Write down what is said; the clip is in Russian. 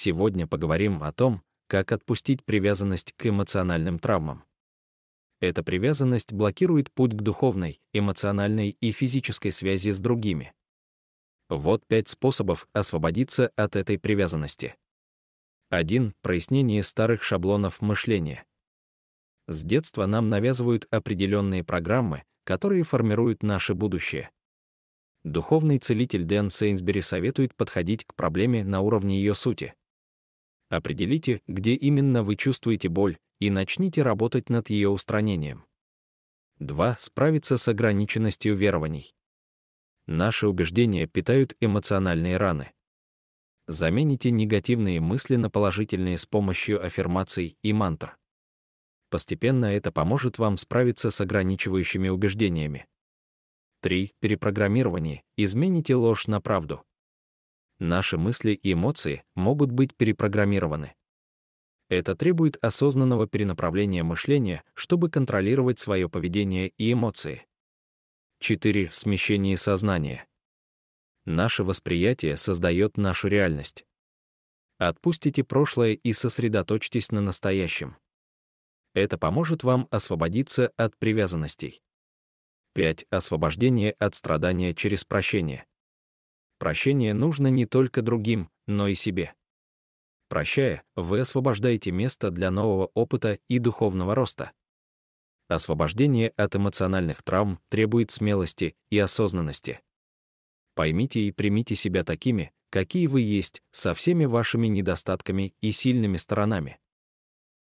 Сегодня поговорим о том, как отпустить привязанность к эмоциональным травмам. Эта привязанность блокирует путь к духовной, эмоциональной и физической связи с другими. Вот пять способов освободиться от этой привязанности. 1. Прояснение старых шаблонов мышления. С детства нам навязывают определенные программы, которые формируют наше будущее. Духовный целитель Дэн Сейнсбери советует подходить к проблеме на уровне ее сути. Определите, где именно вы чувствуете боль, и начните работать над ее устранением. 2. Справиться с ограниченностью верований. Наши убеждения питают эмоциональные раны. Замените негативные мысли на положительные с помощью аффирмаций и мантр. Постепенно это поможет вам справиться с ограничивающими убеждениями. 3. Перепрограммирование. Измените ложь на правду наши мысли и эмоции могут быть перепрограммированы. Это требует осознанного перенаправления мышления, чтобы контролировать свое поведение и эмоции. 4. Смещение сознания. Наше восприятие создает нашу реальность. Отпустите прошлое и сосредоточьтесь на настоящем. Это поможет вам освободиться от привязанностей. 5. Освобождение от страдания через прощение. Прощение нужно не только другим, но и себе. Прощая, вы освобождаете место для нового опыта и духовного роста. Освобождение от эмоциональных травм требует смелости и осознанности. Поймите и примите себя такими, какие вы есть, со всеми вашими недостатками и сильными сторонами.